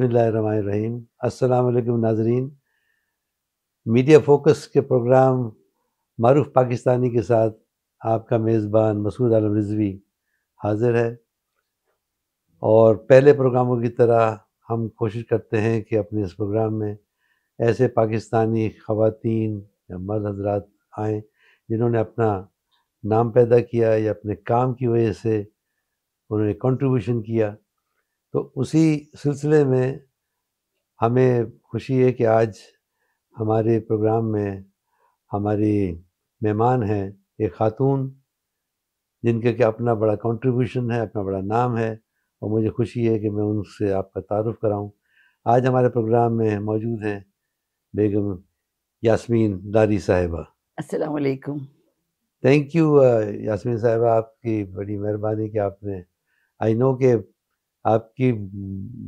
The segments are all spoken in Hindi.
बसमीम अल्लाम नाजरीन मीडिया फोकस के प्रोग्राम मरूफ पाकिस्तानी के साथ आपका मेज़बान मसूद आलम रिजवी हाजिर है और पहले प्रोग्रामों की तरह हम कोशिश करते हैं कि अपने इस प्रोग्राम में ऐसे पाकिस्तानी ख़वान या मर्द हजरात आएँ जिन्होंने अपना नाम पैदा किया या अपने काम की वजह से उन्होंने कंट्रीब्यूशन किया तो उसी सिलसिले में हमें खुशी है कि आज हमारे प्रोग्राम में हमारी मेहमान हैं एक ख़ातून जिनके के अपना बड़ा कंट्रीब्यूशन है अपना बड़ा नाम है और मुझे खुशी है कि मैं उनसे आपका तारुफ कराऊं आज हमारे प्रोग्राम में मौजूद हैं बेगम यास्मीन दारी साहिबा वालेकुम थैंक यू यास्मीन साहिबा आपकी बड़ी मेहरबानी कि आपने आई नो के आपकी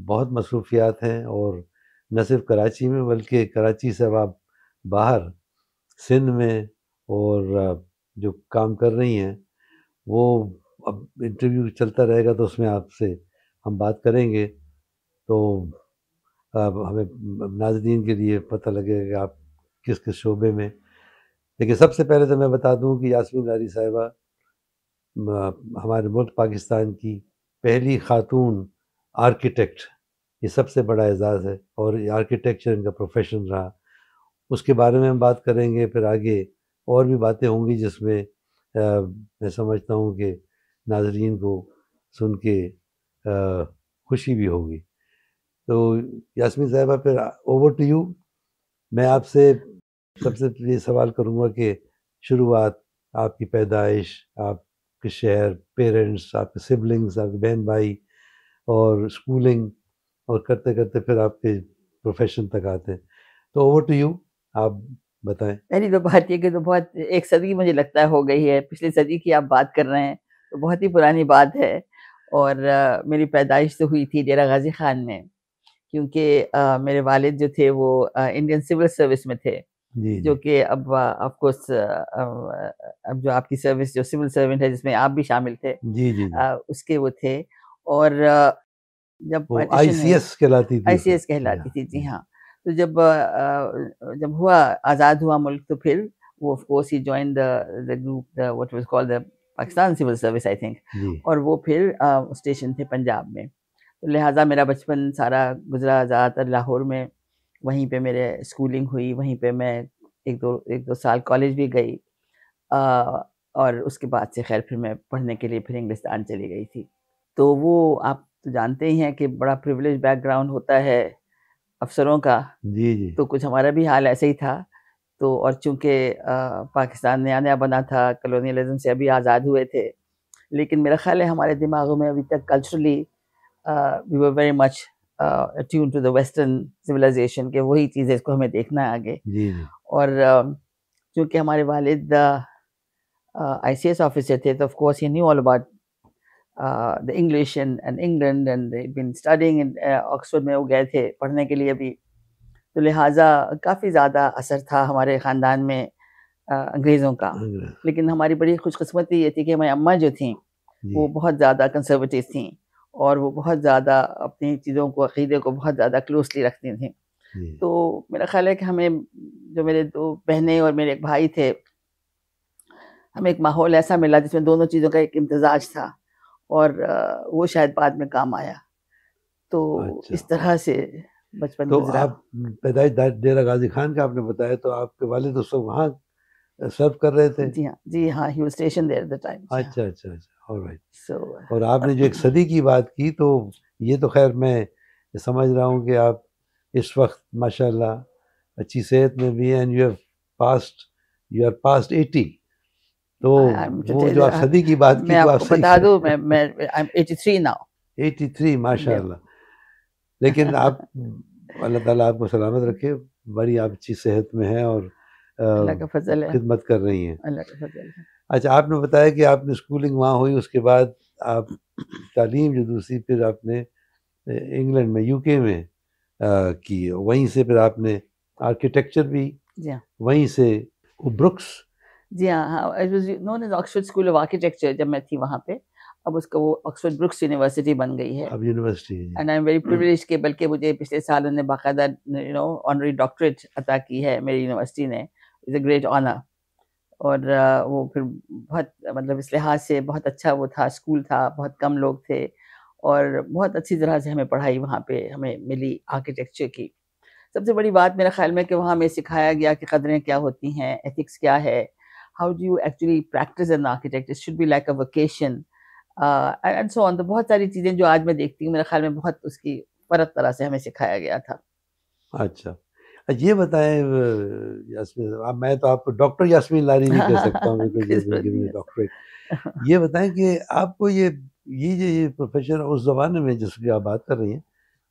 बहुत मसरूफियात हैं और न सिर्फ कराची में बल्कि कराची से अब आप बाहर सिंध में और जो काम कर रही हैं वो अब इंटरव्यू चलता रहेगा तो उसमें आपसे हम बात करेंगे तो अब हमें नाजदीन के लिए पता लगेगा कि आप किस किस शोबे में लेकिन सबसे पहले तो मैं बता दूं कि यासमीन लारी साहिबा हमारे मुल्क पाकिस्तान की पहली खातून आर्किटेक्ट ये सबसे बड़ा एजाज़ है और आर्किटेक्चर इनका प्रोफेशन रहा उसके बारे में हम बात करेंगे फिर आगे और भी बातें होंगी जिसमें मैं समझता हूँ कि नाजरीन को सुन के खुशी भी होगी तो यासमी साहबा फिर ओवर टू यू मैं आपसे सबसे ये सवाल करूँगा कि शुरुआत आपकी पैदाइश आप आपके शहर पेरेंट्स आपके सिबलिंग्स आपके बहन भाई और स्कूलिंग और करते करते फिर आपके प्रोफेशन तक आते हैं तो ओवर टू यू आप बताएं पहली तो बात यह कि तो बहुत एक सदी मुझे लगता है हो गई है पिछली सदी की आप बात कर रहे हैं तो बहुत ही पुरानी बात है और आ, मेरी पैदाइश तो हुई थी डेरा गाजी खान में क्योंकि मेरे वालिद जो थे वो आ, इंडियन सिविल सर्विस में थे जी जो कि अब ऑफ कोर्स अब जो आपकी सर्विस जो सिविल सर्वेंट है जिसमें आप भी शामिल थे जी जी आ, उसके वो थे और जब आईसीएस कहलाती थी आईसीएस कहलाती थी जी हाँ तो जब जब हुआ आज़ाद हुआ मुल्क तो फिर वो ऑफ कोर्स ही join the the group the what was called the Pakistan civil service I think और वो फिर स्टेशन थे पंजाब में तो लिहाजा मेरा बचपन सारा गुजरा ज़्यादातर लाहौर में वहीं पे मेरे स्कूलिंग हुई वहीं पे मैं एक दो एक दो साल कॉलेज भी गई आ, और उसके बाद से खैर फिर मैं पढ़ने के लिए फिर इंग्लिस्तान चली गई थी तो वो आप तो जानते ही हैं कि बड़ा प्रिविलेज बैकग्राउंड होता है अफसरों का जी जी तो कुछ हमारा भी हाल ऐसे ही था तो और चूंकि पाकिस्तान नया नया बना था कलोनियलिज्म से अभी आज़ाद हुए थे लेकिन मेरा ख्याल है हमारे दिमागों में अभी तक culturally we were very much attune to the western civilisation के वही चीज़ है इसको हमें देखना है आगे और uh, चूँकि हमारे वालिद आई सी एस ऑफिसर थे तो ऑफकोर्स ये knew all about the English and and England and been studying Oxford में वो गए थे पढ़ने के लिए भी तो लिहाजा काफ़ी ज़्यादा असर था हमारे ख़ानदान में uh, अंग्रेज़ों का लेकिन हमारी बड़ी खुशकस्मती ये थी कि हमारी अम्मा जो थी वो बहुत ज़्यादा कंसर्वेटिव थी और वो बहुत ज़्यादा अपनी चीज़ों को अकीदे को बहुत ज़्यादा क्लोजली रखती थी तो मेरा ख्याल है कि हमें जो मेरे दो बहनें और मेरे एक भाई थे हमें एक माहौल ऐसा मिला जिसमें दोनों चीज़ों का एक इम्तजाज था और वो शायद बाद में काम आया तो अच्छा। इस तरह से बचपन तो आप पैदाइश डेरा गाजी खान का आपने बताया तो आपके वाले दोस्तों वहाँ सर्व कर रहे थे जी हाँ जी हाँ he station there the time अच्छा अच्छा अच्छा right. so, uh, और आपने जो एक सदी की बात की तो ये तो खैर मैं समझ रहा हूँ कि आप इस वक्त माशाल्लाह अच्छी सेहत में भी हैं you have passed you are past eighty तो हाँ वो तो जो आप सदी की बात की मैं तो आप आपको बता दूं मैं मैं आई एम 83 नाउ 83 माशाल्लाह लेकिन आप अल्लाह ताला आपको सलामत रखे बड़ी आप अच्छी सेहत में हैं और अल्लाह का फजल है खिदमत कर रही हैं अल्लाह का फजल है अच्छा आपने बताया कि आपने स्कूलिंग वहाँ हुई उसके बाद आप तालीम जो दूसरी फिर आपने इंग्लैंड में यूके में आ, की वहीं से फिर आपने आर्किटेक्चर भी हाँ। वहीं से ब्रुक्स जी हाँ हाँ was known as Oxford school of architecture जब मैं थी वहाँ पे अब उसका वो ऑक्सफर्ड ब्रुक्स यूनिवर्सिटी बन गई है अब university and I am very privilege के बल्कि मुझे पिछले साल उन्होंने बाकायदा यू नो ऑनरी डॉक्टरेट अता की है मेरी यूनिवर्सिटी ने इज़ अ ग्रेट ऑनर और वो फिर बहुत मतलब इस लिहाज से बहुत अच्छा वो था स्कूल था बहुत कम लोग थे और बहुत अच्छी तरह से हमें पढ़ाई वहाँ पे हमें मिली आर्किटेक्चर की सबसे बड़ी बात मेरे ख्याल में कि वहाँ में सिखाया गया कि कदरें क्या होती हैं एथिक्स क्या है how do you actually practise an architect it should be like a vocation and so on तो बहुत सारी चीज़ें जो आज मैं देखती हूँ मेरे ख्याल में बहुत उसकी परत तरह से हमें सिखाया गया था अच्छा ये बताएं यास्मीन मैं तो आपको डॉक्टर यास्मीन लारी नहीं कह सकता हूँ डॉक्टरेट ये बताएं कि आपको ये ये जो ये प्रोफेशन उस ज़माने में जिसकी आप बात कर रही हैं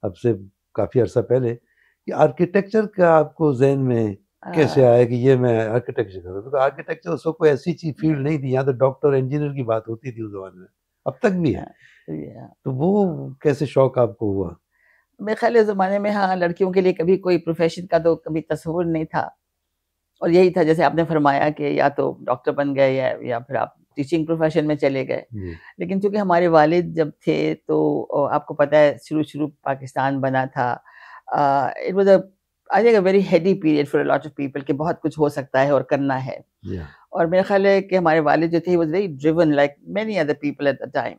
अब से काफ़ी अर्सा पहले कि आर्किटेक्चर का आपको जहन में कैसे आया कि ये मैं आर्किटेक्चर कर रहा हूँ आर्किटेक्चर उसको कोई ऐसी चीज फील्ड हम्म। नहीं थी यहाँ तो डॉक्टर इंजीनियर की बात होती थी उस ज़माने में अब तक भी है हाँ, तो, हाँ। तो वो कैसे शौक आपको हुआ मेरे ख्याल ज़माने में हाँ लड़कियों के लिए कभी कोई प्रोफेशन का तो कभी तस्वूर नहीं था और यही था जैसे आपने फरमाया कि या तो डॉक्टर बन गए या या फिर आप टीचिंग प्रोफेशन में चले गए लेकिन चूंकि हमारे वालिद जब थे तो आपको पता है शुरू शुरू पाकिस्तान बना था it was I think a very heady period for lot of people कि बहुत कुछ हो सकता है और करना है yeah. और मेरा ख्याल है कि हमारे वालिद जो थे was very driven like many other people at the time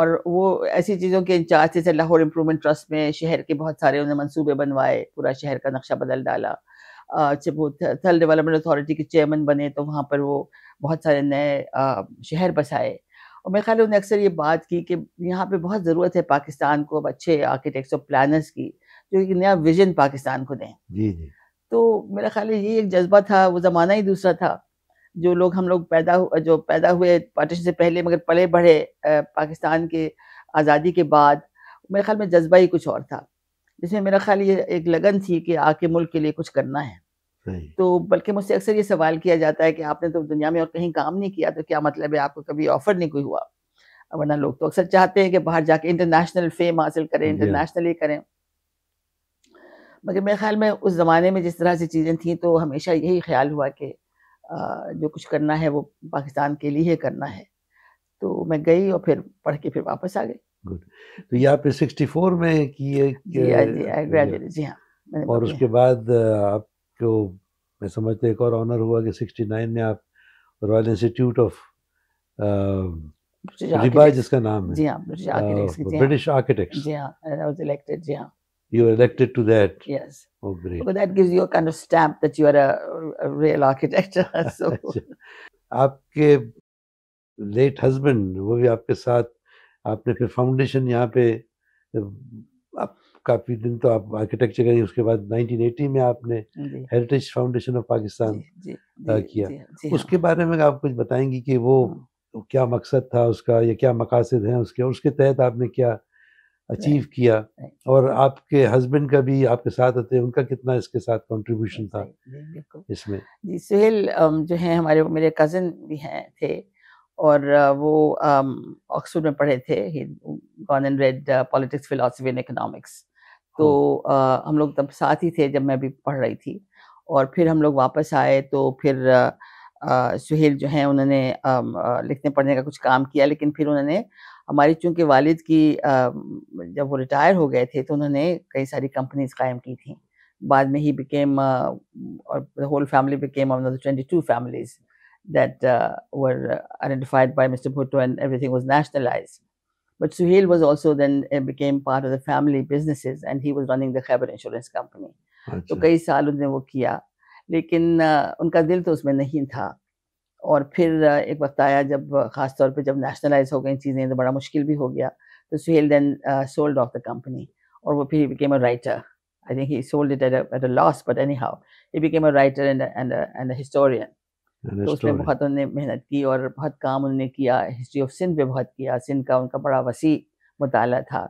और वो ऐसी चीज़ों के इंचार्ज जैसे लाहौर इम्प्रूवमेंट ट्रस्ट में शहर के बहुत सारे उन्होंने मंसूबे बनवाए पूरा शहर का नक्शा बदल डाला जब वो थल डेवलपमेंट अथॉरिटी के चेयरमैन बने तो वहाँ पर वो बहुत सारे नए शहर बसाए और मेरे ख्याल उन्हें अक्सर ये बात की कि यहाँ पे बहुत ज़रूरत है पाकिस्तान को अब अच्छे आर्किटेक्ट्स और प्लानर्स की जो एक नया विजन पाकिस्तान को दें जी जी तो मेरा ख्याल है ये एक जज्बा था वो ज़माना ही दूसरा था जो लोग हम लोग पैदा जो पैदा हुए पार्टीशन से पहले मगर पले बढ़े पाकिस्तान के आज़ादी के बाद मेरे ख्याल में जज्बा ही कुछ और था जिसमें मेरा ख्याल ये एक लगन थी कि आके मुल्क के लिए कुछ करना है तो बल्कि मुझसे अक्सर ये सवाल किया जाता है कि आपने तो दुनिया में और कहीं काम नहीं किया तो क्या मतलब है आपको कभी ऑफर नहीं कोई हुआ वरना लोग तो अक्सर चाहते हैं कि बाहर जाके इंटरनेशनल फेम हासिल करें इंटरनेशनली हाँ। करें मगर मेरे ख्याल में उस ज़माने में जिस तरह से चीज़ें थी तो हमेशा यही ख्याल हुआ कि जो कुछ करना है वो पाकिस्तान के लिए करना है तो मैं गई और फिर पढ़ के फिर वापस आ गई गुड तो ये सिक्सटी फोर में किए ग्रेजुएट जी हाँ और उसके बाद आपको मैं समझता एक और ऑनर हुआ कि 69 में आप रॉयल इंस्टीट्यूट ऑफ जिसका नाम है जी हाँ ब्रिटिश आर्किटेक्ट जी हाँ जी हाँ You were elected to that. Yes. Oh, great. Well, that gives you a kind of stamp that you are a, a real architect. so. आपके लेट हस्बैंड वो भी आपके साथ आपने फिर फाउंडेशन यहाँ पे आप काफ़ी दिन तो आप आर्किटेक्चर करी उसके बाद 1980 में आपने हेरिटेज फाउंडेशन ऑफ पाकिस्तान किया जी, जी, हाँ। उसके हाँ। बारे में आप कुछ बताएंगी कि वो हाँ। क्या मकसद था उसका या क्या मकासद हैं उसके उसके तहत आपने क्या अचीव किया और आपके हस्बैंड का भी आपके साथ होते हैं उनका कितना इसके साथ कंट्रीब्यूशन था इसमें जी सुहेल जो है हमारे मेरे कजिन भी हैं थे और वो ऑक्सफोर्ड में पढ़े थे gone and read politics philosophy and economics तो आ, हाँ। हम लोग तब साथ ही थे जब मैं भी पढ़ रही थी और फिर हम लोग वापस आए तो फिर आ, सुहेल जो हैं उन्होंने लिखने पढ़ने का कुछ काम किया लेकिन फिर उन्होंने हमारी चूंकि वालिद की जब वो रिटायर हो गए थे तो उन्होंने कई सारी कंपनीज कायम की थी बाद में ही बिकेम और whole family became twenty two families that were identified by mister Bhutto and everything was nationalise but Suhail was also then became part of the family business and he was running the Khyber insurance company तो अच्छा। कई साल उन्होंने वो किया लेकिन उनका दिल तो उसमें नहीं था और फिर एक वक्त आया जब ख़ास तौर पे जब नेशनलाइज हो गई चीज़ें तो बड़ा मुश्किल भी हो गया तो Suhail then sold off the company और वो फिर became a writer I think he sold it at a loss but anyhow he became a writer and and and historian तो उसमें बहुत उन्होंने मेहनत की और बहुत काम उन्होंने किया हिस्ट्री ऑफ सिंध पे बहुत किया सिंध का उनका बड़ा वसी मताल था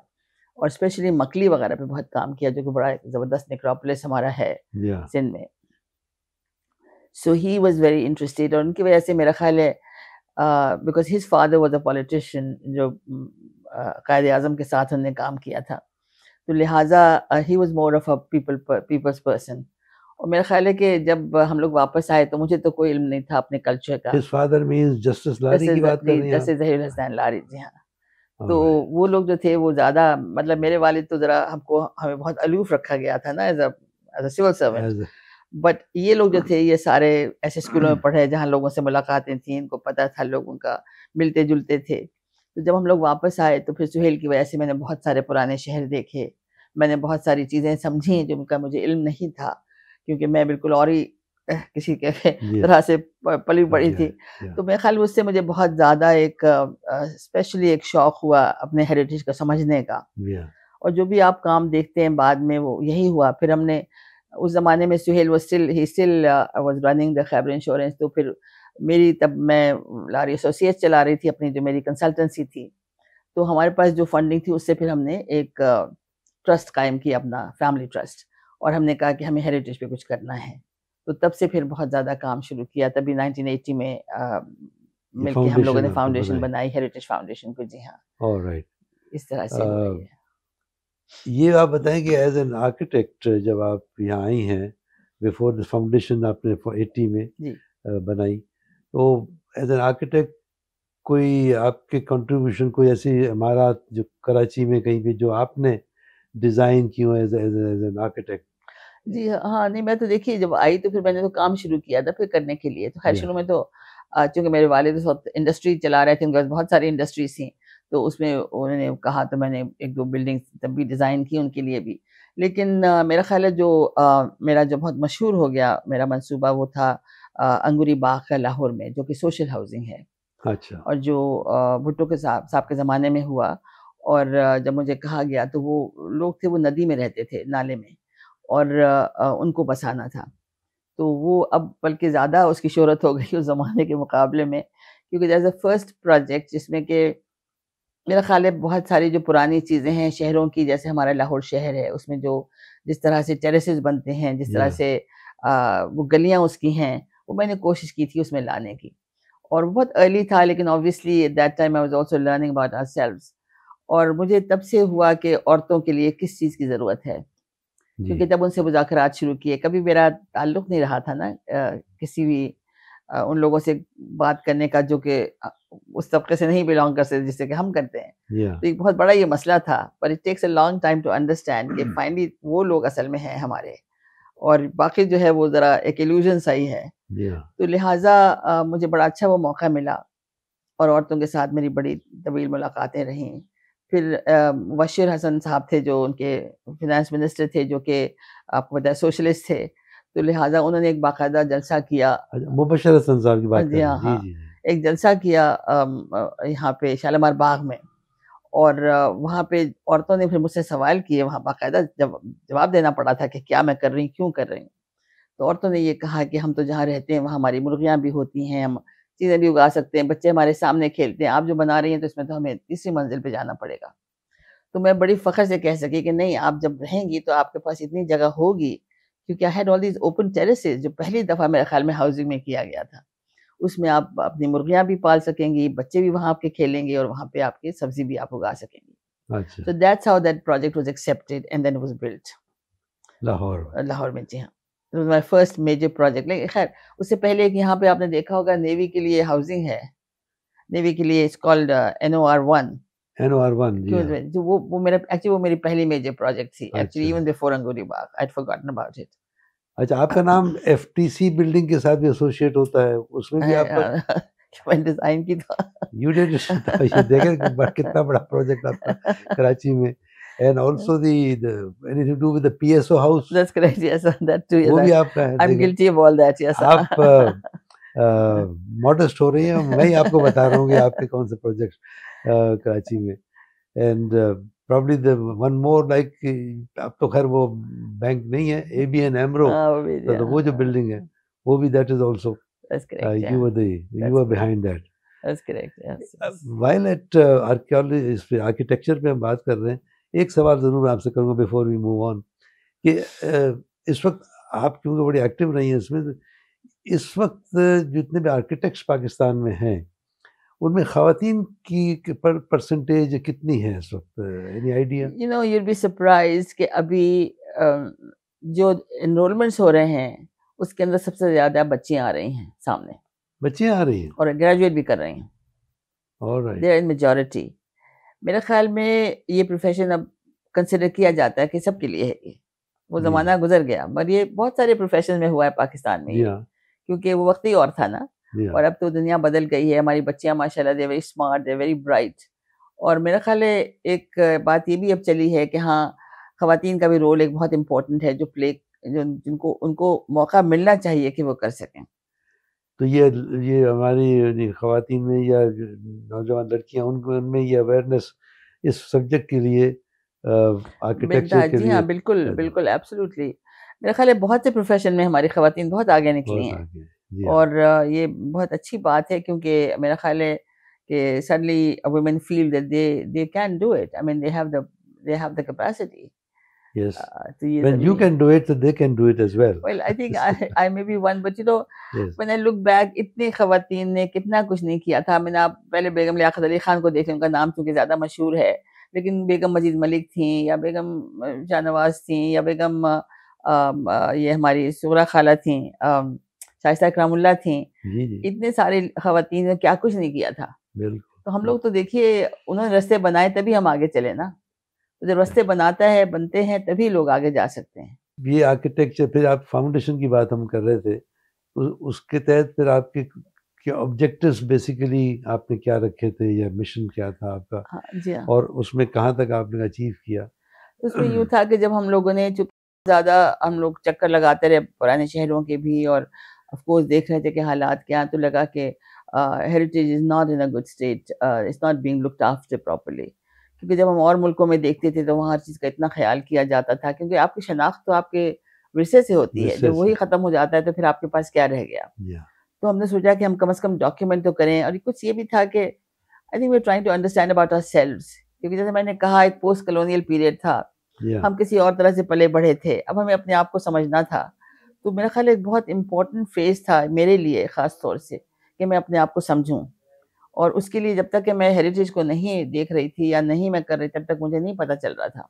और स्पेशली मकली वगैरह पे बहुत काम किया जो कि बड़ा ज़बरदस्त निक्रोपलिस हमारा है सिंध में so he was very interested और उनकी वजह से मेरा ख्याल है because his father was a politician जो कायद अजम के साथ उन्होंने काम किया था तो लिहाजा he was more of a people people's person और मेरा ख्याल है कि जब हम लोग वापस आए तो मुझे तो कोई इल्म नहीं था अपने कल्चर का his father means justice Lari की बात कर रही हैं जस्टिस जहीर हसन लारी जी हां तो वो लोग जो थे वो ज़्यादा मतलब मेरे वालिद तो ज़रा हमको हमें बहुत अलूफ रखा गया था ना as a civil servant but ये लोग जो हाँ। थे ये सारे ऐसे स्कूलों में पढ़े जहाँ लोगों से मुलाकातें थी इनको पता था लोगों का मिलते जुलते थे तो जब हम लोग वापस आए तो फिर सुहेल की वजह से मैंने बहुत सारे पुराने शहर देखे मैंने बहुत सारी चीज़ें समझी जिनका मुझे इल्म नहीं था क्योंकि मैं बिल्कुल और ही किसी के तरह से पली पड़ी थी तो मेरे ख्याल उससे मुझे बहुत ज़्यादा एक स्पेशली एक शौक हुआ अपने हेरिटेज को समझने का हाँ। और जो भी आप काम देखते हैं बाद में वो यही हुआ फिर हमने उस ज़माने में सुहेल वो still he still was running the Khyber insurance तो फिर मेरी तब मैं लारी एसोसिएट चला रही थी अपनी जो मेरी कंसल्टेंसी थी तो हमारे पास जो फंडिंग थी उससे फिर हमने एक ट्रस्ट uh, कायम किया अपना फैमिली ट्रस्ट और हमने कहा कि हमें हेरिटेज पे कुछ करना है तो तब से फिर बहुत ज़्यादा काम शुरू किया तभी 1980 में uh, मिलकर हम लोगों ने फाउंडेशन बनाई हेरिटेज फाउंडेशन को जी हाँ right. इस तरह से ये आप बताएं कि एज एन आर्किटेक्ट जब आप यहाँ आई हैं बिफोर द फाउंडेशन आपने एटी में बनाई तो एज एन आर्किटेक्ट कोई आपके कंट्रीब्यूशन कोई ऐसी इमारत जो कराची में कहीं भी जो आपने डिज़ाइन की हो एज एज एन आर्किटेक्ट जी हाँ नहीं मैं तो देखिए जब आई तो फिर मैंने तो काम शुरू किया था फिर करने के लिए तो खैर शुरू में तो चूंकि मेरे वाले तो इंडस्ट्री चला रहे थे उनके पास बहुत सारी इंडस्ट्रीज थी तो उसमें उन्होंने कहा तो मैंने एक दो बिल्डिंग्स तब भी डिज़ाइन की उनके लिए भी लेकिन आ, मेरा ख्याल है जो आ, मेरा जो बहुत मशहूर हो गया मेरा मंसूबा वो था आ, अंगूरी बाग का लाहौर में जो कि सोशल हाउसिंग है अच्छा और जो भुट्टो के साहब साहब के ज़माने में हुआ और जब मुझे कहा गया तो वो लोग थे वो नदी में रहते थे नाले में और उनको बसाना था तो वो अब बल्कि ज़्यादा उसकी शहरत हो गई उस ज़माने के मुकाबले में क्योंकि अ फर्स्ट प्रोजेक्ट जिसमें कि मेरा ख्याल है बहुत सारी जो पुरानी चीज़ें हैं शहरों की जैसे हमारा लाहौर शहर है उसमें जो जिस तरह से टेरेसेस बनते हैं जिस तरह से आ, वो गलियाँ उसकी हैं वो मैंने कोशिश की थी उसमें लाने की और बहुत अर्ली था लेकिन obviously that time I was also learning about our और मुझे तब से हुआ कि औरतों के लिए किस चीज़ की ज़रूरत है क्योंकि तब उनसे मुजाकर शुरू किए कभी मेरा ताल्लुक नहीं रहा था ना आ, किसी भी उन लोगों से बात करने का जो कि उस तबके से नहीं बिलोंग कर सकते जिससे कि हम करते हैं yeah. तो एक बहुत बड़ा ये मसला था पर it takes a long time to understand कि फाइनली hmm. वो लोग असल में हैं हमारे और बाकी जो है वो ज़रा एक एल्यूजन सा ही है yeah. तो लिहाजा मुझे बड़ा अच्छा वो मौका मिला और औरतों के साथ मेरी बड़ी तवील मुलाकातें रहीं फिर वशीर हसन साहब थे जो उनके फिनेंस मिनिस्टर थे जो कि आपको बताया सोशलिस्ट थे तो लिहाजा उन्होंने एक बाकायदा जलसा किया अच्छा, मुबशर की बात जी हाँ एक जलसा किया यहाँ पे शालमार बाग में और वहाँ पे औरतों ने फिर मुझसे सवाल किए वहाँ बाकायदा जब जवाब देना पड़ा था कि क्या मैं कर रही क्यों कर रही हूँ तो औरतों ने ये कहा कि हम तो जहाँ रहते हैं वहाँ हमारी मुर्गियाँ भी होती हैं हम चीज़ें भी उगा सकते हैं बच्चे हमारे सामने खेलते हैं आप जो बना रही हैं तो इसमें तो हमें तीसरी मंजिल पर जाना पड़ेगा तो मैं बड़ी फ़ख्र से कह सकी कि नहीं आप जब रहेंगी तो आपके पास इतनी जगह होगी क्योंकि I had all these open terraces जो पहली दफ़ा मेरे ख्याल में हाउसिंग में किया गया था उसमें आप अपनी मुर्गियाँ भी पाल सकेंगी बच्चे भी वहाँ आपके खेलेंगे और वहाँ पे आपके सब्जी भी आप उगा सकेंगे तो that's how that project was accepted and then was built Lahore Lahore में जी हाँ माई फर्स्ट मेजर प्रोजेक्ट लेकिन खैर उससे पहले एक यहाँ पे आपने देखा होगा नेवी के लिए हाउसिंग है नेवी के लिए it's called N O R one N R one जो वो वो मेरा एक्चुअली वो मेरी पहली मेजर प्रोजेक्ट थी actually even before Angoori Bagh I had forgotten about it अच्छा आपका नाम एफटीसी बिल्डिंग के साथ भी एसोसिएट होता है उसमें भी आपका डिजाइन की था यू डिड देखें कितना बड़ा प्रोजेक्ट आपका कराची में and also the, the anything to do with the PSO house. That's correct. Yes, that too. Yes, वो भी आपका है. guilty of all that. Yes. आप मॉडस्ट uh, uh, हो रही हैं मैं ही आपको बता रहा हूँ कि आपके कौन से प्रोजेक्ट कराची में and probably the one more like अब तो खैर वो बैंक नहीं है ए बी एन एमरो वो जो बिल्डिंग हाँ। है वो भी that is also you were you are behind that while at archaeology architecture पे हम बात कर रहे हैं एक सवाल ज़रूर आपसे करूँगा बिफोर वी मूव ऑन कि uh, इस वक्त आप क्योंकि बड़ी एक्टिव रही हैं इसमें इस वक्त जितने भी आर्किटेक्ट्स पाकिस्तान में हैं उनमें खातन की पर परसेंटेज कितनी है इस वक्त any idea you know you'll be surprise कि अभी जो इनरोलमेंट्स हो रहे हैं उसके अंदर सबसे ज़्यादा बच्चियाँ आ रही हैं सामने बच्चियाँ आ रही हैं और ग्रेजुएट भी कर रही हैं और देर इन मेजोरिटी मेरे ख्याल में ये प्रोफेशन अब कंसिडर किया जाता है कि सबके लिए है वो hmm. ज़माना गुजर गया मगर ये बहुत सारे प्रोफेशन में हुआ है पाकिस्तान में क्योंकि वो वक्त ही और था ना और अब तो दुनिया बदल गई है हमारी बच्चियाँ माशाल्लाह they very smart they very bright और मेरा ख्याल है एक बात ये भी अब चली है कि हाँ खातन का भी रोल एक बहुत इम्पोर्टेंट है जो प्ले जो जिनको उनको मौका मिलना चाहिए कि वो कर सकें तो ये ये हमारी खातन में या नौजवान लड़कियाँ उनको उनमें ये अवेयरनेस इस सब्जेक्ट के लिए के लिए हाँ बिल्कुल बिल्कुल एब्सोल्युटली मेरा ख्याल है बहुत से प्रोफेशन में हमारी खातन बहुत आगे निकली हैं और ये बहुत अच्छी बात है क्योंकि मेरा ख्याल है कि suddenly women feel that they they can do it I mean they have the they have the capacity Yes. Uh, when you can do it, they they can do it as well well I think I may be one, but you know, yes. when I look back, इतनी खवातीन ने कितना कुछ नहीं किया था मैंने आप पहले बेगम लियाकत अली खान को देख लें उनका नाम चूंकि ज़्यादा मशहूर है लेकिन बेगम मजीद मलिक थी या बेगम शाहनवाज थी या बेगम आ, आ, ये हमारी सुगरा खाला थी आ, शाइस्ता करामुल्ला थी इतने सारे खातन ने क्या कुछ नहीं किया था तो हम लोग तो देखिए उन्होंने रस्ते बनाए तभी हम आगे चले ना तो जब रस्ते बनाता है बनते हैं तभी लोग आगे जा सकते हैं ये आर्किटेक्चर फिर आप फाउंडेशन की बात हम कर रहे थे उ, उसके तहत फिर आपके क्या ऑब्जेक्टिव्स बेसिकली आपने क्या रखे थे या मिशन क्या था आपका हाँ, जी हाँ। और उसमें कहाँ तक आपने अचीव किया तो उसमें यूँ था कि जब हम लोगों ने चुप ज़्यादा हम लोग चक्कर लगाते रहे पुराने शहरों के भी और ऑफ देख रहे थे कि हालात क्या तो लगा कि heritage is not in a good state is not being looked after properly क्योंकि जब हम और मुल्कों में देखते थे तो वहाँ हर चीज़ का इतना ख्याल किया जाता था क्योंकि आपकी शनाख्त तो आपके विरसे से होती है जब वही ख़त्म हो जाता है तो फिर आपके पास क्या रह गया yeah. तो हमने सोचा कि हम कम अज़ कम डॉक्यूमेंट तो करें और कुछ ये भी था कि I think we trying to understand about ourselves क्योंकि जैसे मैंने कहा एक पोस्ट कलोनियल पीरियड था yeah. हम किसी और तरह से पले बढ़े थे अब हमें अपने आप को समझना था तो मेरा ख्याल एक बहुत इम्पोर्टेंट फेज़ था मेरे लिए ख़ास तौर से कि मैं अपने आप को समझूँ और उसके लिए जब तक कि मैं हेरिटेज को नहीं देख रही थी या नहीं मैं कर रही तब तक मुझे नहीं पता चल रहा था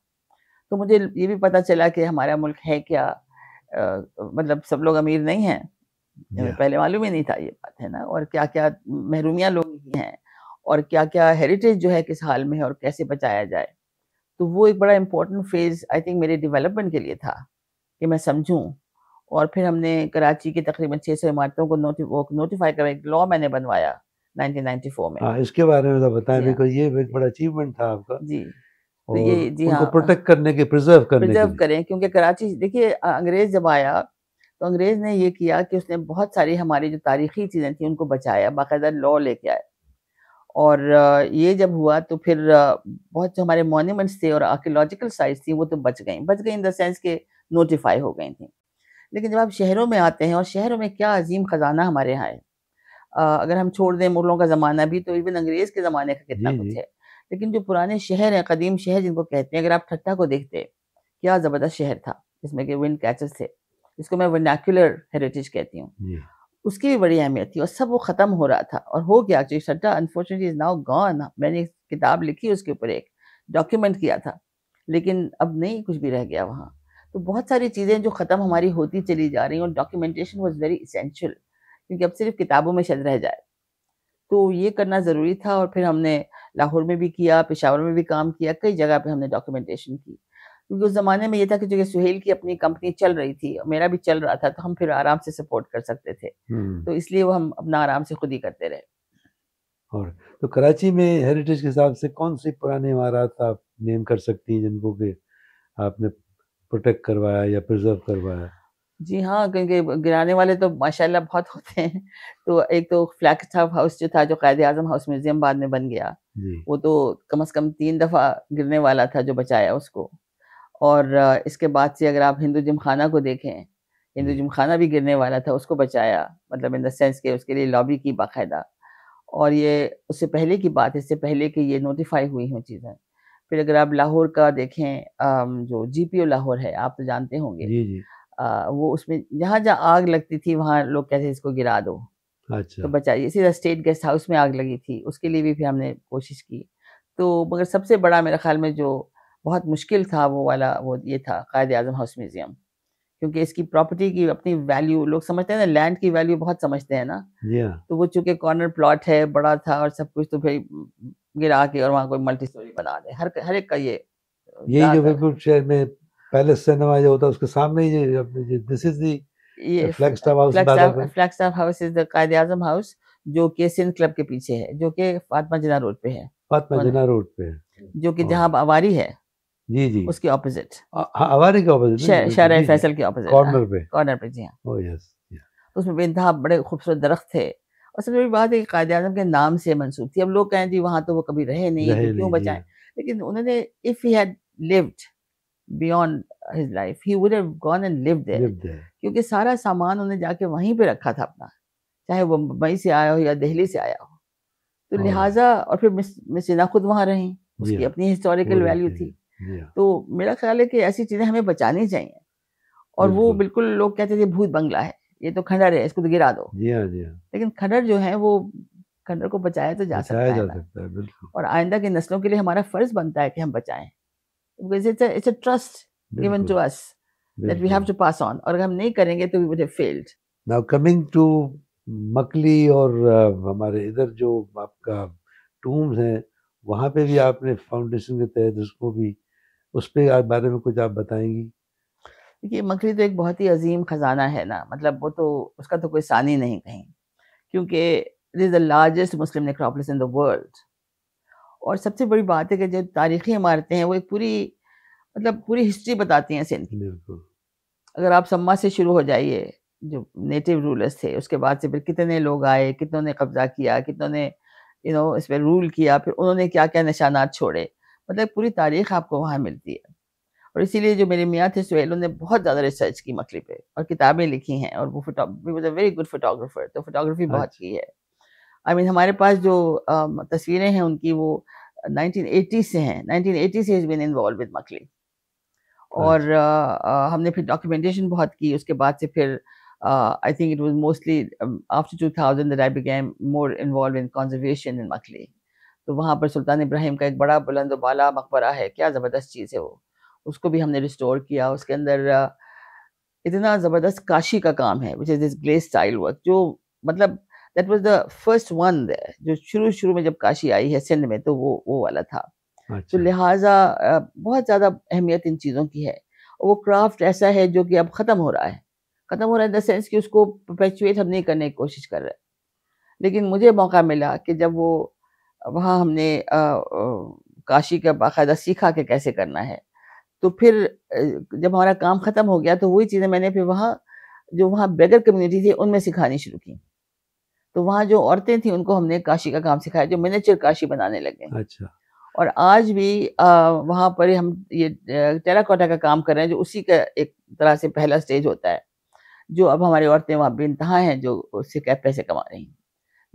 तो मुझे ये भी पता चला कि हमारा मुल्क है क्या आ, मतलब सब लोग अमीर नहीं हैं पहले मालूम ही नहीं था ये बात है ना और क्या क्या महरूमियाँ लोग हैं और क्या क्या हेरिटेज जो है किस हाल में है और कैसे बचाया जाए तो वो एक बड़ा इम्पोर्टेंट फेज़ आई थिंक मेरे डेवलपमेंट के लिए था कि मैं समझूँ और फिर हमने कराची की तकरीबन छः सौ इमारतों को नोटिफाई कर एक लॉ मैंने बनवाया 1994 में हाँ, इसके बारे में तो बताएं देखो ये हाँ। एक बड़ा अचीवमेंट था आपका जी तो ये जी हाँ प्रोटेक्ट करने के प्रिजर्व करने प्रिजर्व करें क्योंकि कराची देखिए अंग्रेज जब आया तो अंग्रेज ने ये किया कि उसने बहुत सारी हमारी जो तारीखी चीज़ें थी उनको बचाया बाकायदा लॉ लेके आए और ये जब हुआ तो फिर बहुत जो हमारे मोन्यूमेंट्स थे और आर्कियोलॉजिकल साइट्स थी वो तो बच गई बच गई इन द सेंस के नोटिफाई हो गई थी लेकिन जब आप शहरों में आते हैं और शहरों में क्या अजीम ख़जाना हमारे यहाँ है आ, अगर हम छोड़ दें मुगलों का ज़माना भी तो इवन अंग्रेज़ के ज़माने का कितना कुछ है लेकिन जो पुराने शहर हैं कदीम शहर जिनको कहते हैं अगर आप ठट्टा को देखते क्या ज़बरदस्त शहर था जिसमें कि विंड कैचेस थे जिसको मैं वर्नैक्युलर हेरिटेज कहती हूँ उसकी भी बड़ी अहमियत थी और सब वो ख़त्म हो रहा था और हो गया एक्चुअली सट्टा अनफॉर्चुनेटली इज़ नाउ गॉन मैंने किताब लिखी उसके ऊपर एक डॉक्यूमेंट किया था लेकिन अब नहीं कुछ भी रह गया वहाँ तो बहुत सारी चीज़ें जो ख़त्म हमारी होती चली जा रही हैं और डॉक्यूमेंटेशन वॉज वेरी इसेंशियल क्योंकि अब सिर्फ किताबों में शायद रह जाए तो ये करना ज़रूरी था और फिर हमने लाहौर में भी किया पेशावर में भी काम किया कई जगह पे हमने डॉक्यूमेंटेशन की क्योंकि उस ज़माने में ये था कि जो सुहेल की अपनी कंपनी चल रही थी और मेरा भी चल रहा था तो हम फिर आराम से सपोर्ट कर सकते थे हम्म। तो इसलिए वो हम अपना आराम से खुद ही करते रहे और तो कराची में हेरिटेज के हिसाब से कौन सी पुराने इमारत आप नेम कर सकती हैं जिनको कि आपने प्रोटेक्ट करवाया या प्रिजर्व करवाया जी हाँ क्योंकि गिराने वाले तो माशाल्लाह बहुत होते हैं तो एक तो फ्लैग स्टाफ हाउस जो था जो कैद आजम हाउस म्यूजियम बाद में बन गया वो तो कम से कम तीन दफ़ा गिरने वाला था जो बचाया उसको और इसके बाद से अगर आप हिंदू खाना को देखें हिंदू खाना भी गिरने वाला था उसको बचाया मतलब इन द सेंस के उसके लिए लॉबी की बाकायदा और ये उससे पहले की बात है इससे पहले कि ये नोटिफाई हुई हों चीज़ें फिर अगर आप लाहौर का देखें जो जीपीओ लाहौर है आप तो जानते होंगे जी जी आ, वो उसमें जहाँ जहाँ आग लगती थी वहाँ लोग कहते इसको गिरा दो अच्छा तो बचाइए सीधा स्टेट गेस्ट हाउस में आग लगी थी उसके लिए भी फिर हमने कोशिश की तो मगर सबसे बड़ा मेरे ख्याल में जो बहुत मुश्किल था वो वाला वो ये था कायद आजम हाउस म्यूजियम क्योंकि इसकी प्रॉपर्टी की अपनी वैल्यू लोग समझते हैं ना लैंड की वैल्यू बहुत समझते हैं ना yeah. हाँ। तो वो चूंकि कॉर्नर प्लॉट है बड़ा था और सब कुछ तो भाई गिरा के और वहाँ कोई मल्टी स्टोरी बना दे हर हर एक का ये यही जो बिल्कुल शहर में पैलेस सिनेमा जो होता है उसके सामने ही this is the Flagstaff house house is the Azam house जो के सिंध क्लब के पीछे है जो कि फातमा जिना रोड पे है फातमा जिना रोड पे है जो कि हाँ। जहाँ अवारी है जी जी उसके ऑपोजिट हाँ, के ऑपोजिट शहर फैसल के ऑपोजिट कॉर्नर पे कॉर्नर हाँ, पे जी हाँ oh, उसमें बेनतहा बड़े खूबसूरत दरख्त थे और सबसे बड़ी बात है कि कायद अजम के नाम से मंसूब थी अब लोग कहें जी वहाँ तो वो कभी रहे नहीं तो रहे तो क्यों बचाए लेकिन उन्होंने if he had lived beyond his life he would have gone and lived there क्योंकि सारा सामान उन्हें जाके वहीं पे रखा था अपना चाहे वो मुंबई से आया हो या दिल्ली से आया हो तो हाँ। लिहाजा और फिर मिस मिसिना खुद वहाँ रही उसकी हाँ। अपनी हिस्टोरिकल वैल्यू थी हाँ। तो मेरा ख्याल है कि ऐसी चीज़ें हमें बचानी चाहिए और वो बिल्कुल लोग कहते थे भूत बंगला है ये तो खंडर है इसको तो गिरा दो जी हाँ जी हाँ लेकिन खंडर जो है वो खंडर को बचाया तो जा सकता जा है सकता है बिल्कुल और आइंदा की नस्लों के लिए हमारा फर्ज बनता है कि हम बचाएं it's a trust given to us that we have to pass on और अगर हम नहीं करेंगे तो we would have failed now coming to Makli और हमारे इधर जो आपका टूम्स हैं वहाँ पे भी आपने फाउंडेशन के तहत उसको भी उस पर बारे में कुछ आप बताएंगी देखिए मकड़ी तो एक बहुत ही अजीम ख़जाना है ना मतलब वो तो उसका तो कोई सानी नहीं कहीं क्योंकि it is the largest Muslim necropolis in the world और सबसे बड़ी बात है कि जो तारीखी इमारतें हैं वो एक पूरी मतलब पूरी हिस्ट्री बताती हैं सिंध की अगर आप सम्मा से शुरू हो जाइए जो नेटिव रूलर्स थे उसके बाद से फिर कितने लोग आए कितनों ने कब्जा किया कितनों ने यू नो इस पर रूल किया फिर उन्होंने क्या क्या निशानात छोड़े मतलब पूरी तारीख आपको वहाँ मिलती है और इसीलिए जो मेरे मियाँ थे सुहेल उन्होंने बहुत ज़्यादा रिसर्च की मछली पे और किताबें लिखी हैं और वो photo was a very good photographer तो फोटोग्राफी बहुत अच्छा। की है आई I मीन mean, हमारे पास जो तस्वीरें हैं उनकी वो नाइनटीन से हैं नाइनटीन से is been involve with Makli और uh, हमने फिर डॉक्यूमेंटेशन बहुत की उसके बाद से फिर I think it was mostly after 2000 that I became more involve in conservation in Makli तो वहाँ पर सुल्तान इब्राहिम का एक बड़ा बुलंद बाला मकबरा है क्या ज़बरदस्त चीज़ है वो उसको भी हमने रिस्टोर किया उसके अंदर इतना ज़बरदस्त काशी का काम है which is this glazed tile work जो मतलब that was the first one जो शुरू शुरू में जब काशी आई है सिंध में तो वो वो वाला था तो अच्छा। तो लिहाजा बहुत ज़्यादा अहमियत इन चीज़ों की है और वो क्राफ्ट ऐसा है जो कि अब ख़त्म हो रहा है ख़त्म हो रहा है इन द सेंस कि उसको परपेचुएट हम नहीं करने की कोशिश कर रहे लेकिन मुझे मौका मिला कि जब वो वहाँ हमने आ, आ, काशी का बाकायदा सीखा कि कैसे करना है तो फिर जब हमारा काम ख़त्म हो गया तो वही चीज़ें मैंने फिर वहाँ जो वहाँ बेगर कम्युनिटी थी उनमें सिखानी शुरू की तो वहाँ जो औरतें थी उनको हमने काशी का काम सिखाया जो मिनेचर काशी बनाने लगे अच्छा और आज भी आ, वहाँ पर हम ये टेराकोटा का काम कर रहे हैं जो उसी का एक तरह से पहला स्टेज होता है जो अब हमारी औरतें वहाँ बेनतहा हैं जो उससे क्या पैसे कमा रही हैं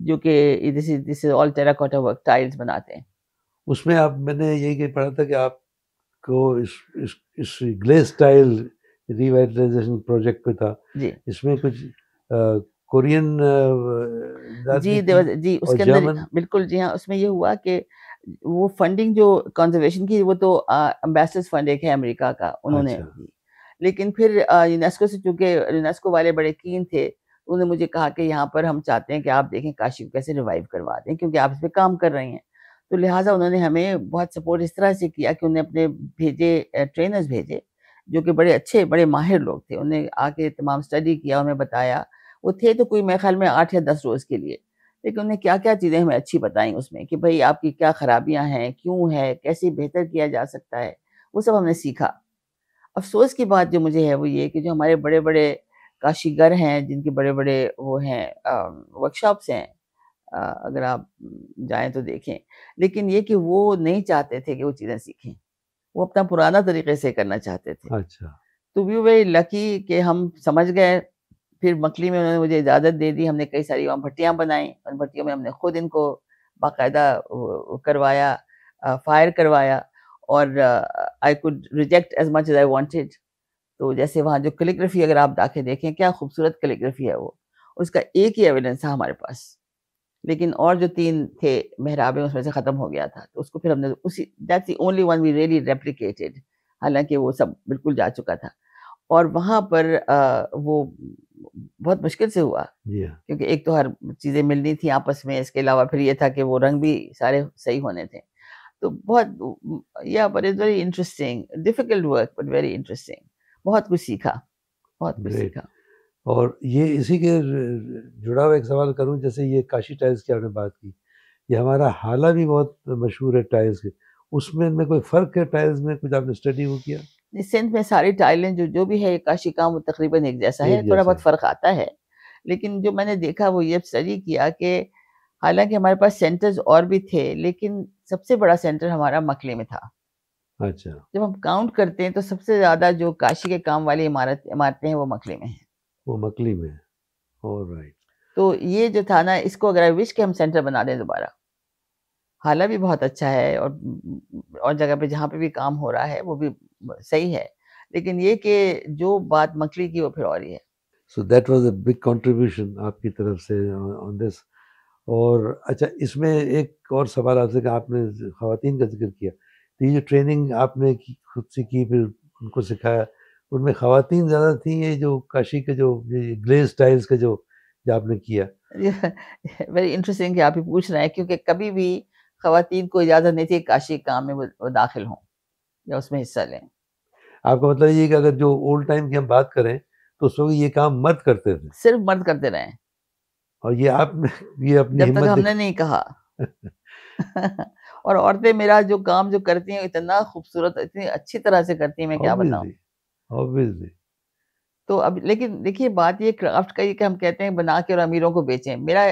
जो कि this is this is all terracotta work tiles बनाते हैं उसमें आप मैंने यही पढ़ा था कि आप को इस इस, इस ग्ले स्टाइल रिवाइटलाइजेशन प्रोजेक्ट पे था इसमें कुछ कोरियन जी जी उसके अंदर बिल्कुल जी हाँ उसमें ये हुआ कि वो फंडिंग जो कंजर्वेशन की वो तो अम्बेसडर्स फंड एक है अमेरिका का उन्होंने अच्छा। लेकिन फिर यूनेस्को से चूंकि यूनेस्को वाले बड़े कीन थे उन्होंने मुझे कहा कि यहाँ पर हम चाहते हैं कि आप देखें काशी को कैसे रिवाइव करवा दें क्योंकि आप इस पर काम कर रहे हैं तो लिहाजा उन्होंने हमें बहुत सपोर्ट इस तरह से किया कि उन्हें अपने भेजे ट्रेनर्स भेजे जो कि बड़े अच्छे बड़े माहिर लोग थे उन्हें आके तमाम स्टडी किया उन्हें बताया वो थे तो कोई मेरे ख्याल में आठ या दस रोज़ के लिए लेकिन उन्हें क्या क्या चीज़ें हमें अच्छी बताई उसमें कि भाई आपकी क्या खराबियाँ हैं क्यों है कैसे बेहतर किया जा सकता है वो सब हमने सीखा अफसोस की बात जो मुझे है वो ये कि जो हमारे बड़े बड़े काशीगर हैं जिनके बड़े बड़े वो हैं वर्कशॉप्स हैं अगर आप जाएं तो देखें लेकिन ये कि वो नहीं चाहते थे कि वो चीज़ें सीखें वो अपना पुराना तरीके से करना चाहते थे अच्छा तो वी वेरी लकी कि हम समझ गए फिर मकली में उन्होंने मुझे इजाज़त दे दी हमने कई सारी वहाँ भट्टियाँ बनाई उन भट्टियों में हमने खुद इनको बाकायदा करवाया फायर करवाया और I could reject as much as I wanted तो जैसे वहाँ जो कैलीग्राफी अगर आप दाखे देखें क्या खूबसूरत कैलीग्राफी है वो उसका एक ही एविडेंस था हमारे पास लेकिन और जो तीन थे महराबे उसमें से ख़त्म हो गया था तो उसको फिर हमने उसी that's the only one we really replicated हालांकि वो सब बिल्कुल जा चुका था और वहाँ पर आ, वो बहुत मुश्किल से हुआ yeah. क्योंकि एक तो हर चीज़ें मिलनी थी आपस में इसके अलावा फिर ये था कि वो रंग भी सारे सही होने थे तो बहुत या but is very interesting difficult work but very interesting बहुत कुछ सीखा बहुत कुछ Great. सीखा और ये इसी के जुड़ा हुआ एक सवाल करूं जैसे ये काशी टाइल्स की आपने बात की ये हमारा हाला भी बहुत मशहूर है टाइल्स के उसमें इनमें कोई फ़र्क है टाइल्स में कुछ आपने स्टडी वो किया सिंध में सारी टाइलें जो जो भी है ये काशी काम वो तकरीबन एक जैसा है थोड़ा बहुत फ़र्क आता है लेकिन जो मैंने देखा वो ये स्टडी किया कि हालांकि हमारे पास सेंटर्स और भी थे लेकिन सबसे बड़ा सेंटर हमारा मकले में था अच्छा जब हम काउंट करते हैं तो सबसे ज़्यादा जो काशी के काम वाली इमारत इमारतें हैं वो मकले में हैं वो मकली में और राइट तो ये जो था ना इसको अगर आई विश के हम सेंटर बना दें दोबारा हाला भी बहुत अच्छा है और और जगह पे जहाँ पे भी काम हो रहा है वो भी सही है लेकिन ये कि जो बात मकली की वो फिर और ही है so that was a big contribution आपकी तरफ से ऑन दिस और अच्छा इसमें एक और सवाल आपसे कि आपने खातन का जिक्र किया तो ये जो ट्रेनिंग आपने खुद से की फिर उनको सिखाया उनमें खातन ज़्यादा थी ये जो काशी के जो ग्लेज टाइल्स के जो जो आपने किया वेरी इंटरेस्टिंग कि आप ही पूछ रहे हैं क्योंकि कभी भी खातन को इजाज़त नहीं थी काशी काम में वो दाखिल हों या उसमें हिस्सा लें आपका मतलब ये कि अगर जो ओल्ड टाइम की हम बात करें तो उस वक्त ये काम मर्द करते थे सिर्फ मर्द करते रहे और ये आप ये अपनी जब तक हमने नहीं कहा और औरतें मेरा जो काम जो करती हैं इतना खूबसूरत इतनी अच्छी तरह से करती हैं मैं क्या बताऊं ऑब्वियसली तो अब लेकिन देखिए बात ये क्राफ्ट का ये कि हम कहते हैं बना के और अमीरों को बेचें मेरा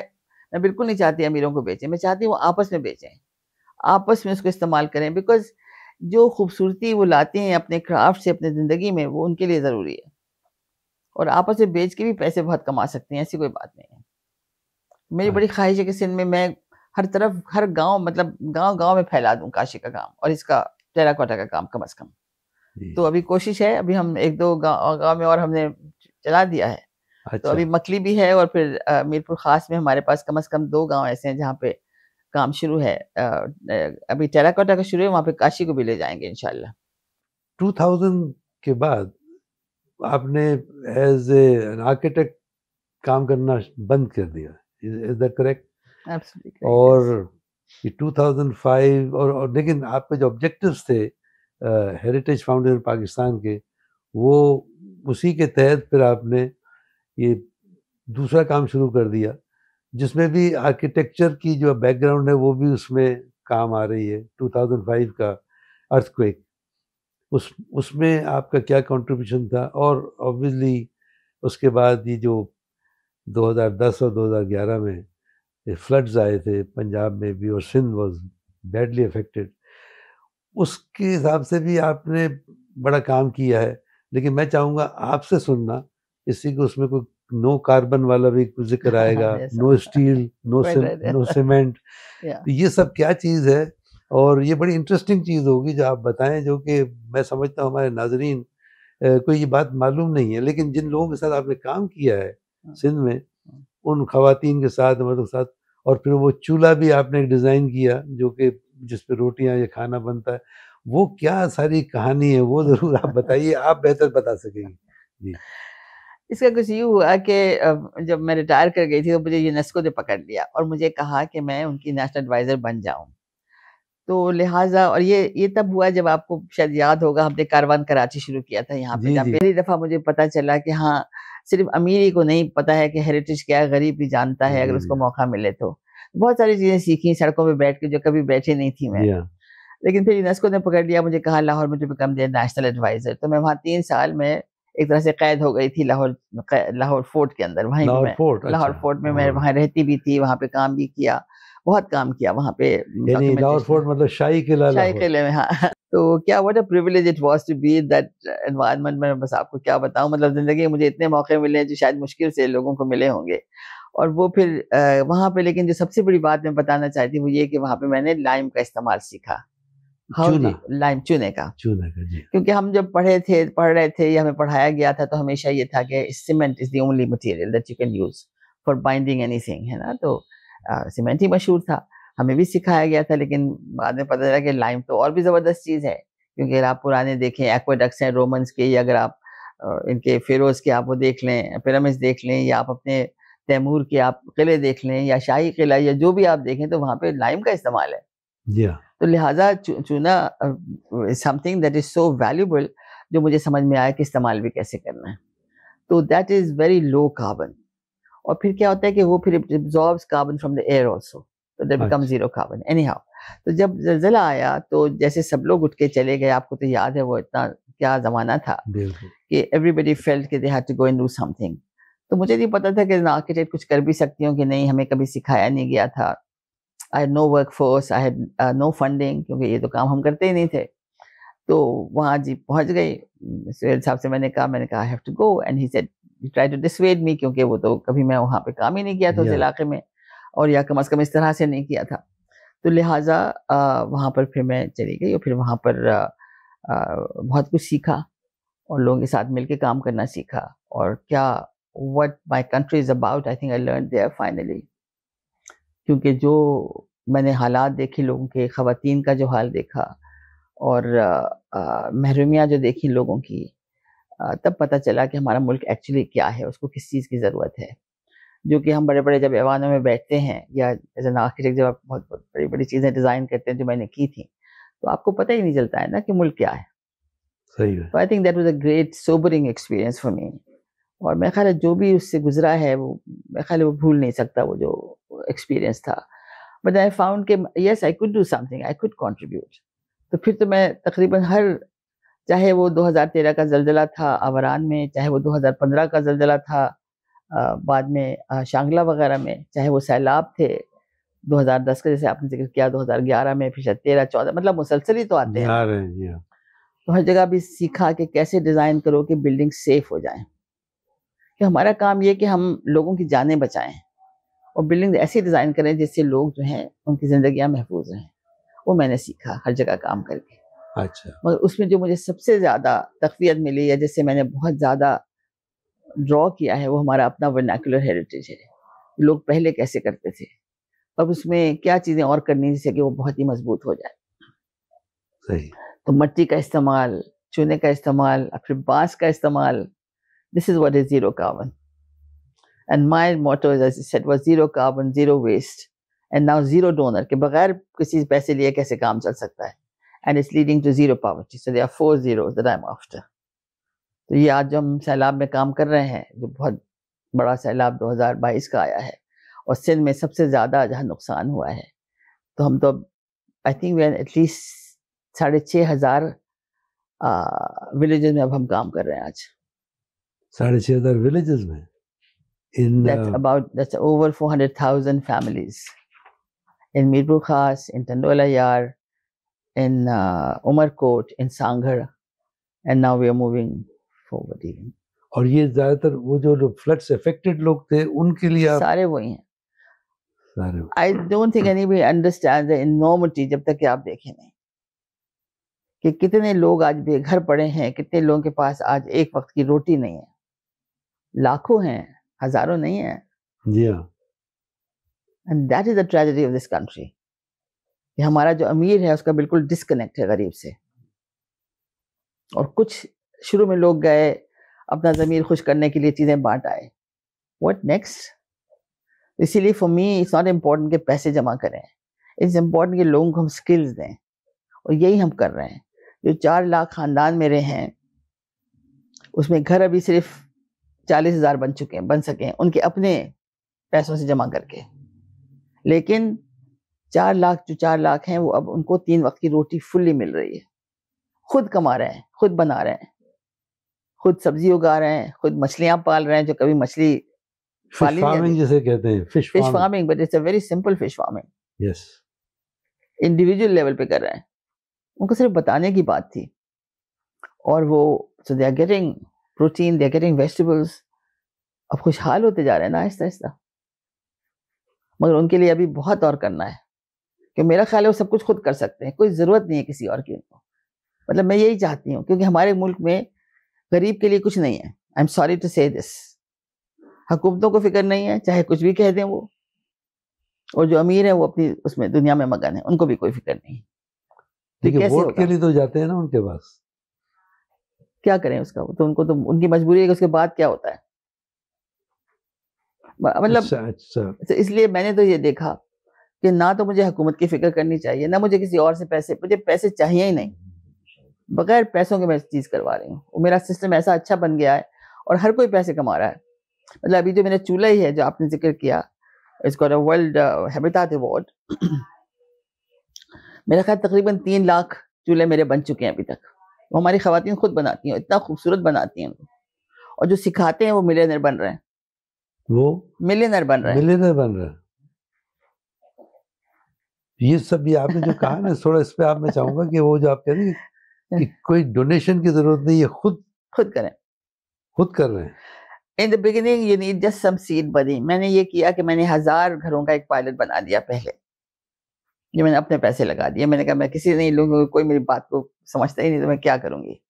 मैं बिल्कुल नहीं चाहती अमीरों को बेचें मैं चाहती हूँ वो आपस में बेचें आपस में उसको इस्तेमाल करें बिकॉज जो खूबसूरती वो लाते हैं अपने क्राफ्ट से अपने ज़िंदगी में वो उनके लिए ज़रूरी है और आपस में बेच के भी पैसे बहुत कमा सकते हैं ऐसी कोई बात नहीं है मेरी बड़ी अच्छा। ख्वाहिश है कि सिंध में मैं हर तरफ हर गांव मतलब गांव गांव में फैला दूं काशी का काम और इसका टेराकोटा का काम कम अज़ कम तो अभी कोशिश है अभी हम एक दो गांव में और हमने चला दिया है तो अच्छा। तो अभी मकली भी है और फिर मीरपुर खास में हमारे पास कम से कम दो गांव ऐसे हैं जहां पे काम शुरू है अभी टेराकोटा का शुरू है वहां पे काशी को भी ले जाएंगे इनशाला 2000 के बाद आपने एज एन आर्किटेक्ट काम करना बंद कर दिया इज दैट करेक्ट और yes. 2005 और, और लेकिन आपके जो ऑब्जेक्टिव्स थे हेरिटेज फाउंडेशन पाकिस्तान के वो उसी के तहत फिर आपने ये दूसरा काम शुरू कर दिया जिसमें भी आर्किटेक्चर की जो बैकग्राउंड है वो भी उसमें काम आ रही है 2005 का अर्थक्वेक उस उसमें आपका क्या कंट्रीब्यूशन था और ऑब्वियसली उसके बाद ये जो 2010 और 2011 में फ्लड्स आए थे पंजाब में भी और सिंध वॉज बैडली अफेक्टेड उसके हिसाब से भी आपने बड़ा काम किया है लेकिन मैं चाहूँगा आपसे सुनना इसी को उसमें कोई नो कार्बन वाला भी कुछ जिक्र आएगा no steel no no cement तो ये सब क्या चीज़ है और ये बड़ी इंटरेस्टिंग चीज़ होगी जो आप बताएं जो कि मैं समझता हूँ हमारे नाजरीन कोई ये बात मालूम नहीं है लेकिन जिन लोगों के साथ आपने काम किया है हाँ। सिंध में हाँ। उन खातन के साथ मतलब के साथ और फिर वो चूल्हा भी आपने एक डिज़ाइन किया जो कि जिस पे रोटियां या खाना बनता है वो क्या सारी कहानी है वो जरूर आप बताइए आप बेहतर बता सकेंगे जी इसका कुछ यूँ हुआ कि जब मैं रिटायर कर गई थी तो मुझे यूनेस्को ने पकड़ लिया और मुझे कहा कि मैं उनकी नेशनल एडवाइज़र बन जाऊं तो लिहाजा और ये ये तब हुआ जब आपको शायद याद होगा हमने कारवान कराची शुरू किया था यहाँ पे पहली दफ़ा मुझे पता चला कि हाँ सिर्फ अमीरी को नहीं पता है कि हेरिटेज क्या है गरीब भी जानता है अगर उसको हम्म। मौका मिले तो बहुत सारी चीजें सीखी सड़कों में बैठ के जो कभी बैठी नहीं थी मैं लेकिन फिर यूनेस्को ने पकड़ लिया मुझे कहा लाहौर में जो बिकम दिया नेशनल एडवाइजर तो मैं वहाँ तीन साल में एक तरह से कैद हो गई थी लाहौर लाहौर फोर्ट के अंदर वहीं लाहौर फोर्ट लाहौर अच्छा, फोर्ट में मैं हाँ। वहाँ रहती भी थी वहाँ पे काम भी किया बहुत काम किया वहाँ पे लाहौर फोर्ट मतलब शाही किला शाही किले में हाँ तो क्या what a privilege it was to be that environment में बस आपको क्या बताऊँ मतलब जिंदगी में मुझे इतने मौके मिले हैं जो शायद मुश्किल से लोगों को मिले होंगे और वो फिर वहाँ पे लेकिन जो सबसे बड़ी बात मैं बताना चाहती हूँ वो ये कि वहाँ पे मैंने लाइम का इस्तेमाल सीखा लाइम चूने का चूने का जी क्योंकि हम जब पढ़े थे पढ़ रहे थे या हमें पढ़ाया गया था तो हमेशा ये था कि cement is the only material that you can use for binding anything है ना तो सीमेंट ही मशहूर था हमें भी सिखाया गया था लेकिन बाद में पता चला कि लाइम तो और भी ज़बरदस्त चीज़ है क्योंकि अगर आप पुराने देखें एक्वाडक्स हैं रोमन्स के या अगर आप इनके फेरोज के आप वो देख लें पिरामिड्स देख लें या आप अपने तैमूर के आप किले देख लें या शाही किला या जो भी आप देखें तो वहाँ पे लाइम का इस्तेमाल है yeah. हाँ। तो लिहाजा चूना something that is so valuable जो मुझे समझ में आया कि इस्तेमाल भी कैसे करना है तो that is very low carbon और फिर क्या होता है कि वो फिर absorb carbon from the air also तो that become zero carbon anyhow तो जब जल्जला आया तो जैसे सब लोग उठ के चले गए आपको तो याद है वो इतना क्या जमाना था कि एवरीबडी फेल्ट के they had to go and do something तो मुझे नहीं पता था कि आर्किटेक्ट कुछ कर भी सकती हूँ कि नहीं हमें कभी सिखाया नहीं गया था I know workforce I know funding क्योंकि ये तो काम हम करते ही नहीं थे तो वहाँ जी पहुँच गई सुहेल साहब से मैंने कहा मैंने कहा I have to go and he said try to dissuade me क्योंकि वो तो कभी मैं वहाँ पे काम ही नहीं किया था उस इलाके में और या कम अज़ कम इस तरह से नहीं किया था तो लिहाजा वहाँ पर फिर मैं चली गई और फिर वहाँ पर आ, आ, बहुत कुछ सीखा और लोगों के साथ मिलकर काम करना सीखा और क्या what my country is about i think i learned there finally क्योंकि जो मैंने हालात देखे लोगों के ख़वातीन का जो हाल देखा और महरूमियाँ जो देखी लोगों की आ, तब पता चला कि हमारा मुल्क एक्चुअली क्या है उसको किस चीज़ की ज़रूरत है जो कि हम बड़े बड़े जब एवानों में बैठते हैं या एज एन आर्किटेक्ट जब आप बहुत बहुत बड़ी बड़ी चीज़ें डिज़ाइन करते हैं जो मैंने की थी तो आपको पता ही नहीं चलता है ना कि मुल्क क्या है सही है I think that was a great sobering experience for me और मेरा ख्याल जो भी उससे गुजरा है वो मेरा ख्याल वो भूल नहीं सकता वो जो एक्सपीरियंस था बट आई फाउंड के yes I could do something I could contribute तो फिर तो मैं तकरीबन हर चाहे वो 2013 का जलजला था आवरान में चाहे वो 2015 का जलजला था बाद में शांगला वगैरह में चाहे वो सैलाब थे 2010 का जैसे आपने जिक्र किया 2011 में फिर शायद तेरह चौदह मतलब मुसलसल ही तो आते हैं हाँ। तो हर जगह भी सीखा कि कैसे डिज़ाइन करो कि बिल्डिंग सेफ हो जाए कि हमारा काम ये कि हम लोगों की जानें बचाएं और बिल्डिंग ऐसी डिज़ाइन करें जिससे लोग जो हैं उनकी ज़िंदियाँ महफूज रहें वो मैंने सीखा हर जगह काम करके अच्छा मगर उसमें जो मुझे सबसे ज़्यादा तकवीत मिली या जिससे मैंने बहुत ज़्यादा ड्रॉ किया है वो हमारा अपना वर्नाकुलर हेरिटेज है लोग पहले कैसे करते थे अब उसमें क्या चीज़ें और करनी जिससे कि वो बहुत ही मजबूत हो जाए सही तो मट्टी का इस्तेमाल चूने का इस्तेमाल फिर बांस का इस्तेमाल This is what is zero carbon. And my motto, is, as I said, was zero carbon, zero waste, and now zero donor. के बगैर किसी पैसे लिए कैसे काम चल सकता And it's leading to zero poverty. So there are four zeros that I'm after. तो ये आज जो हम सैलाब में काम कर रहे हैं जो बहुत बड़ा सैलाब 2022 का आया है और सिंध में सबसे ज़्यादा जहाँ नुकसान हुआ है तो हम तो I think we are at least साढ़े छः हज़ार विलेजेस में अब हम काम कर रहे हैं आज साढ़े छः हज़ार विलेजेस में in about uh, over four hundred thousand families in Mirpur Khas in Tandolayar, यार in Umarkot in Sanghar and now we are moving forward even और ये ज्यादातर वो जो फ्लड्स अफेक्टेड लोग थे उनके लिए आप... सारे वही हैं सारे I don't think anybody understand the enormity जब तक कि आप देखें नहीं कि कितने लोग आज बेघर पड़े हैं कितने लोगों के पास आज एक वक्त की रोटी नहीं है लाखों हैं हजारों नहीं है जी हाँ and that is the tragedy of this country हमारा जो अमीर है उसका बिल्कुल डिस्कनेक्ट है गरीब से और कुछ शुरू में लोग गए अपना जमीर खुश करने के लिए चीजें बांट आए वट नेक्स्ट इसीलिए for me it's not important कि पैसे जमा करें इट्स इम्पोर्टेंट कि लोगों को हम स्किल्स दें और यही हम कर रहे हैं जो चार लाख खानदान मेरे हैं उसमें घर अभी सिर्फ चालीस हजार बन चुके हैं बन सके हैं उनके अपने पैसों से जमा करके लेकिन चार लाख जो चार लाख हैं वो अब उनको तीन वक्त की रोटी फुल्ली मिल रही है खुद कमा रहे हैं खुद बना रहे हैं खुद सब्जी उगा रहे हैं खुद मछलियां पाल रहे हैं जो कभी मछली फिश फार्मिंग जिसे कहते हैं fish fish farming but it's a very simple fish farming yes individual level पे कर रहे हैं उनको सिर्फ बताने की बात थी और वो so they are getting protein they are getting vegetables अब खुशहाल होते जा रहे हैं ना आहिस्ता आहिस्ता मगर उनके लिए अभी बहुत और करना है कि मेरा ख्याल है वो सब कुछ खुद कर सकते हैं कोई ज़रूरत नहीं है किसी और की उनको मतलब मैं यही चाहती हूँ क्योंकि हमारे मुल्क में गरीब के लिए कुछ नहीं है I am sorry to say this हुकूमतों को फिक्र नहीं है चाहे कुछ भी कह दें वो और जो अमीर है वो अपनी उसमें दुनिया में मगन है उनको भी कोई फिक्र नहीं है तो वोट के लिए तो जाते हैं ना उनके पास क्या करें उसका तो उनको तो उनकी मजबूरी है कि उसके बाद क्या होता है मतलब अच्छा, अच्छा। इसलिए मैंने तो ये देखा कि ना तो मुझे हुकूमत की फिक्र करनी चाहिए ना मुझे किसी और से पैसे मुझे पैसे चाहिए ही नहीं बगैर पैसों के मैं चीज़ करवा रही हूँ मेरा सिस्टम ऐसा अच्छा बन गया है और हर कोई पैसे कमा रहा है मतलब अभी जो मेरा चूल्हा ही है जो आपने जिक्र किया इसको वर्ल्ड हैबिटेट अवार्ड मेरा ख्याल तकरीबन तीन लाख चूल्हे मेरे बन चुके हैं अभी तक वो हमारी खातन खुद बनाती हैं इतना खूबसूरत बनाती हैं और जो सिखाते हैं वो मिलियनर बन रहे हैं वो मिलियनर बन रहे हैं मिलियनर बन रहे हैं ये सब भी आपने जो कहा ना थोड़ा इस पे आप मैं चाहूंगा कि वो जो आप कह रहे हैं कोई डोनेशन की जरूरत नहीं है खुद खुद करें खुद कर रहे हैं in the beginning you need just some seed बनी मैंने ये किया कि मैंने हजार घरों का एक पायलट बना दिया पहले ये मैंने अपने पैसे लगा दिए मैंने कहा मैं किसी नहीं लूँगी कोई मेरी बात को समझता ही नहीं तो मैं क्या करूँगी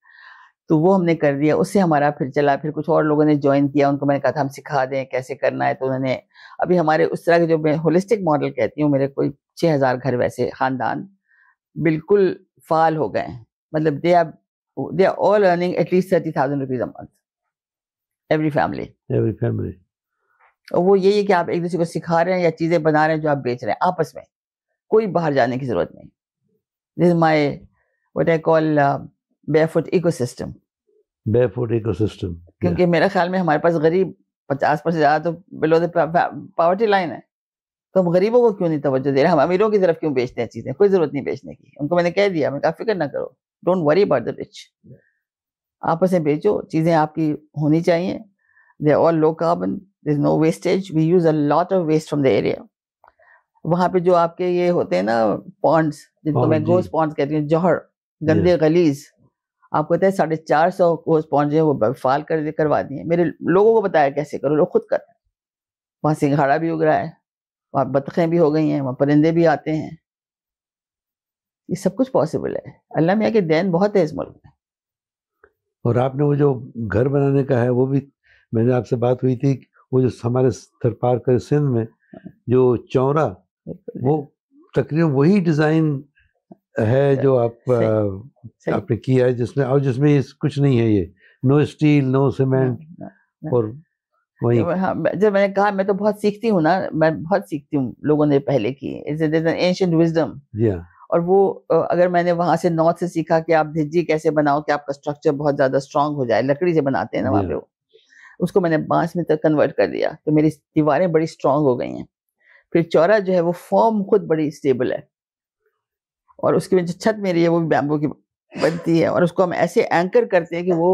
तो वो हमने कर दिया उससे हमारा फिर चला फिर कुछ और लोगों ने ज्वाइन किया उनको मैंने कहा था हम सिखा दें कैसे करना है तो उन्होंने अभी हमारे उस तरह के जो मैं होलिस्टिक मॉडल कहती हूँ मेरे कोई छः हज़ार घर वैसे ख़ानदान बिल्कुल फाल हो गए मतलब they are they are all earning at least thirty thousand rupees a month every family every family और वो यही है कि आप एक दूसरे को सिखा रहे हैं या चीज़ें बना रहे हैं जो आप बेच रहे हैं आपस में कोई बाहर जाने की जरूरत नहीं this my what I call barefoot ecosystem barefoot ecosystem क्योंकि yeah. मेरे ख्याल में हमारे पास गरीब पचास परसेंट ज़्यादा तो बिलो द पावर्टी लाइन है तो हम गरीबों को क्यों नहीं तवज्जो दे रहे हम अमीरों की तरफ क्यों बेचते हैं चीज़ें कोई ज़रूरत नहीं बेचने की उनको मैंने कह दिया मैं कहा फिक्र ना करो don't worry about the rich आपस में बेचो चीज़ें आपकी होनी चाहिए they all low carbon there is no wastage we use a lot of waste from the area वहां पे जो आपके ये होते हैं ना पॉन्ड्स जिनको हाँ मैं गोस पॉन्ड्स कहती हूँ जौहर गंदे गलीज आपको कहते हैं साढ़े चार सौ गोस पॉन्ड जो है वो फाल कर करवा दिए मेरे लोगों को बताया कैसे करो लोग खुद कर वहाँ सिंघाड़ा भी उग रहा है वहाँ बतखें भी हो गई हैं वहाँ परिंदे भी आते हैं ये सब कुछ पॉसिबल है अल्लाह मियाँ के दैन बहुत है इस मुल्क में और आपने वो जो घर बनाने का है वो भी मैंने आपसे बात हुई थी वो जो हमारे थरपार कर सिंध में हाँ। जो चौरा वो तकरीबन वही डिज़ाइन है जो आप सही, आपने किया है जिसमें और जिसमें कुछ नहीं है ये नो स्टील नो सीमेंट और वही हाँ जब मैंने कहा मैं तो बहुत सीखती हूँ ना मैं बहुत सीखती हूँ लोगों ने पहले की विजडम और वो अगर मैंने वहां से नॉर्थ से सीखा कि आप धिज्जी कैसे बनाओ कि आपका स्ट्रक्चर बहुत ज्यादा स्ट्रांग हो जाए लकड़ी से बनाते हैं ना वहाँ पे वो उसको मैंने बांस में तक कन्वर्ट कर दिया तो मेरी दीवारें बड़ी स्ट्रांग हो गई हैं फिर चौरा जो है वो फॉर्म खुद बड़ी स्टेबल है और उसकी जो छत मेरी है वो भी बैम्बू की बनती है और उसको हम ऐसे एंकर करते हैं कि वो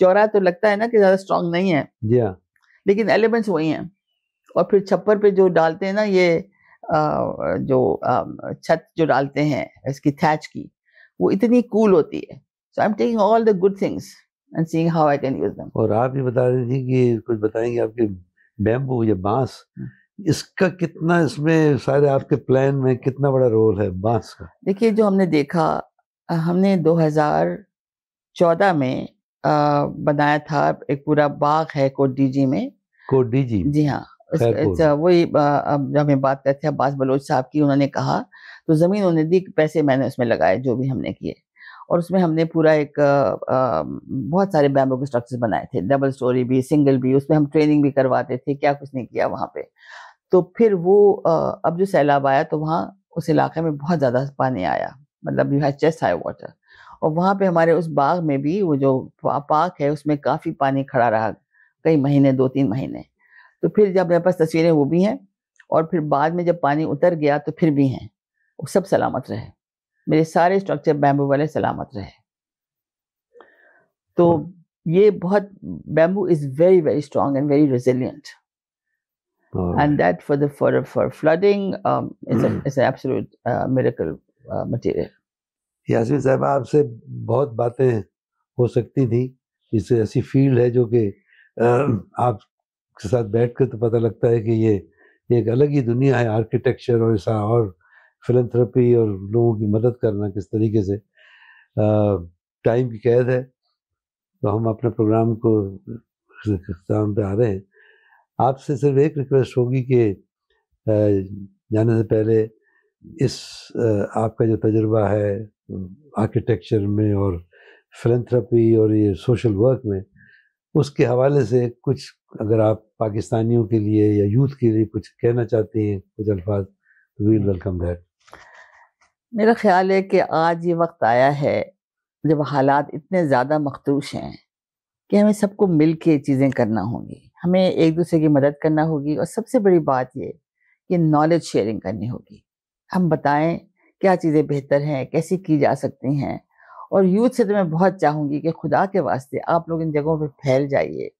चौरा तो लगता है ना कि ज्यादा स्ट्रांग नहीं है yeah. हाँ। लेकिन एलिमेंट्स वही हैं और फिर छप्पर पे जो डालते हैं ना ये आ, जो छत जो डालते हैं इसकी थैच की वो इतनी कूल होती है so I am taking all the good things and seeing how I can use them और आप ये बता रही थी कि कुछ बताएंगे आपके बैम्बू या बांस हम्म। इसका कितना इसमें सारे आपके प्लान में कितना बड़ा रोल है बांस का देखिए जो हमने देखा हमने 2014 में आ, बनाया था एक पूरा बाग है कोट डीजी में कोट डीजी जी हाँ अच्छा, वही जब हमें बात करते हैं अब्बास बलोच साहब की उन्होंने कहा तो ज़मीन उन्हें दी पैसे मैंने उसमें लगाए जो भी हमने किए और उसमें हमने पूरा एक आ, आ, बहुत सारे बैम्बो के स्ट्रक्चर्स बनाए थे डबल स्टोरी भी सिंगल भी उसमें हम ट्रेनिंग भी करवाते थे क्या कुछ नहीं किया वहाँ पे तो फिर वो अब जो सैलाब आया तो वहाँ उस इलाके में बहुत ज़्यादा पानी आया मतलब यू है चेस्ट हाई वाटर और वहाँ पे हमारे उस बाग में भी वो जो पार्क है उसमें काफ़ी पानी खड़ा रहा कई महीने दो तीन महीने तो फिर जब मेरे पास तस्वीरें वो भी हैं और फिर बाद में जब पानी उतर गया तो फिर भी हैं वो सब सलामत रहे मेरे सारे स्ट्रक्चर बैम्बू वाले सलामत रहे तो ये बहुत bamboo is very very strong and very resilient right. and that for the for for flooding um, is a hmm. is an absolute uh, miracle uh, material. Yasmeen साहब आपसे बहुत बातें हो सकती थी इस ऐसी फील्ड है जो कि आपके साथ बैठ कर तो पता लगता है कि ये एक अलग ही दुनिया है आर्किटेक्चर और ऐसा और फिलंथ्रपी और लोगों की मदद करना किस तरीके से टाइम की कैद है तो हम अपने प्रोग्राम को शाम पे आ रहे हैं आपसे सिर्फ एक रिक्वेस्ट होगी कि जाने से पहले इस आपका जो तजर्बा है आर्किटेक्चर में और फिलंथ्रपी और ये सोशल वर्क में उसके हवाले से कुछ अगर आप पाकिस्तानियों के लिए या यूथ के लिए कुछ कहना चाहती हैं कुछ अल्फाज वील वेलकम दैट मेरा ख्याल है कि आज ये वक्त आया है जब हालात इतने ज़्यादा मखदूश हैं कि हमें सबको मिल के चीज़ें करना होंगी हमें एक दूसरे की मदद करना होगी और सबसे बड़ी बात ये कि नॉलेज शेयरिंग करनी होगी हम बताएं क्या चीज़ें बेहतर हैं कैसी की जा सकती हैं और यूथ से तो मैं बहुत चाहूँगी कि खुदा के वास्ते आप लोग इन जगहों पर फैल जाइए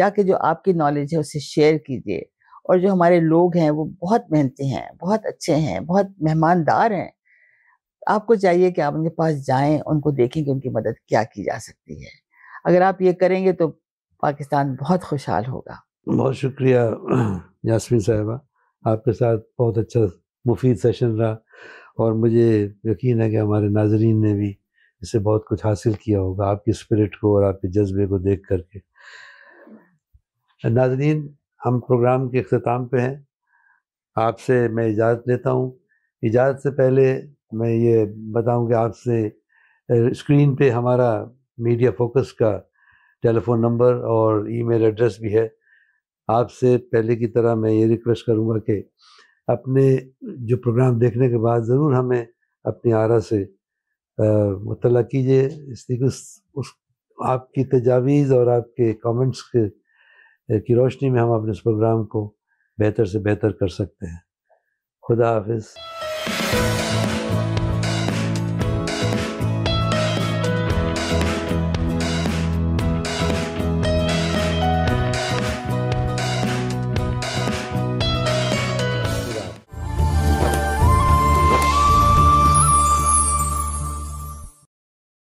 जाके जो आपकी नॉलेज है उसे शेयर कीजिए और जो हमारे लोग हैं वो बहुत मेहनती हैं बहुत अच्छे हैं बहुत मेहमानदार हैं आपको चाहिए कि आप उनके पास जाएं उनको देखें कि उनकी मदद क्या की जा सकती है अगर आप ये करेंगे तो पाकिस्तान बहुत खुशहाल होगा बहुत शुक्रिया यासमीन साहबा आपके साथ बहुत अच्छा मुफीद सेशन रहा और मुझे यकीन है कि हमारे नाजरीन ने भी इससे बहुत कुछ हासिल किया होगा आपकी स्पिरिट को और आपके जज्बे को देख करके नाजरीन हम प्रोग्राम के अख्ताम पे हैं आपसे मैं इजाज़त लेता हूँ इजाज़त से पहले मैं ये बताऊँ कि आपसे स्क्रीन पे हमारा मीडिया फोकस का टेलीफोन नंबर और ईमेल एड्रेस भी है आपसे पहले की तरह मैं ये रिक्वेस्ट करूँगा कि अपने जो प्रोग्राम देखने के बाद ज़रूर हमें अपनी आरा से मुतल कीजिए इसलिए उस, उस आपकी तजावीज़ और आपके कमेंट्स के की रोशनी में हम अपने इस प्रोग्राम को बेहतर से बेहतर कर सकते हैं खुदा हाफिज़